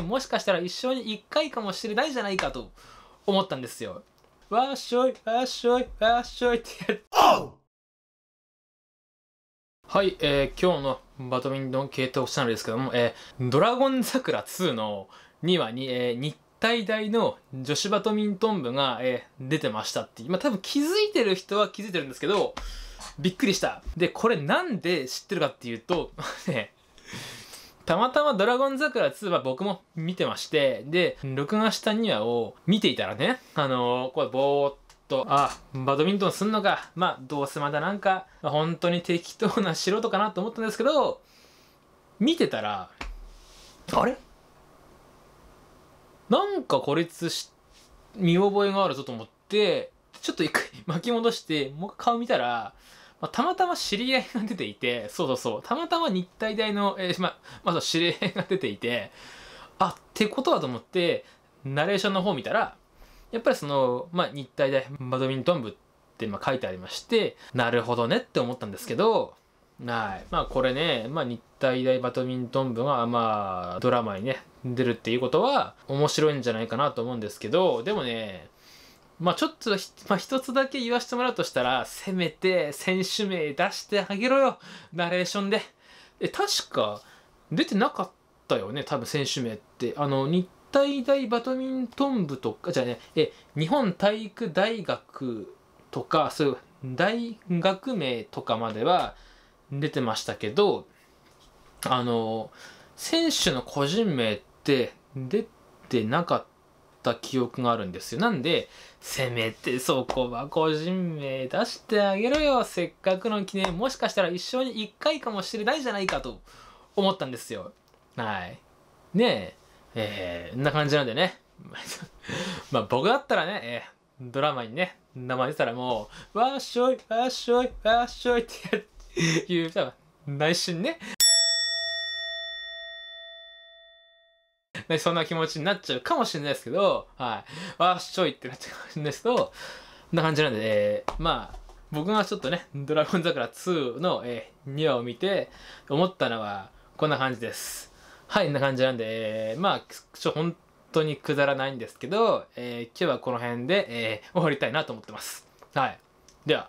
もしかしたら一生に一回かもしれないじゃないかと思ったんですよ。わっしょい、わっしょい、わっしょいってやっはい、えー、今日のバドミントン系統したのですけども、えー、ドラゴン桜2の2話に、えー、日体大の女子バドミントン部が、えー、出てましたっていう。まあ、多分気づいてる人は気づいてるんですけど、びっくりした。で、これなんで知ってるかっていうと、ね、たまたま「ドラゴン桜2」は僕も見てましてで録画した2話を見ていたらねあのー、これぼーっとあバドミントンすんのかまあどうせまだなんか本当に適当な素人かなと思ったんですけど見てたらあれなんか孤立し見覚えがあるぞと思ってちょっと一回巻き戻してもう一回顔見たらまあ、たまたま知り合いが出ていて、そうそうそう、たまたま日体大の、えー、ま、まず知り合いが出ていて、あ、ってことはと思って、ナレーションの方見たら、やっぱりその、まあ、日体大バドミントン部ってま書いてありまして、なるほどねって思ったんですけど、はい。まあこれね、まあ日体大バドミントン部がまあドラマにね、出るっていうことは面白いんじゃないかなと思うんですけど、でもね、まあちょっとまあ、一つだけ言わせてもらうとしたら、せめて選手名出してあげろよ、ナレーションで。え、確か、出てなかったよね、多分選手名って。あの、日体大バドミントン部とか、じゃあね、え、日本体育大学とか、そういう大学名とかまでは出てましたけど、あの、選手の個人名って出てなかった。った記憶があるんですよ。なんで、せめてそこは個人名出してあげろよ。せっかくの記念、もしかしたら一生に一回かもしれないじゃないかと思ったんですよ。はい。ねえ、えー、んな感じなんでね。まあ僕だったらね、えー、ドラマにね、名前出たらもう、わっしょい、わっしょい、わっしょいって言う、多分、内心ね、ね、そんな気持ちになっちゃうかもしれないですけど、はい。わっしちょいってなっちゃうかもしれないですけど、こんな感じなんで、えー、まあ、僕がちょっとね、ドラゴン桜2の、えー、2話を見て思ったのはこんな感じです。はい、こんな感じなんで、えー、まあ、ちょ、本当にくだらないんですけど、えー、今日はこの辺で、えー、終わりたいなと思ってます。はい。では。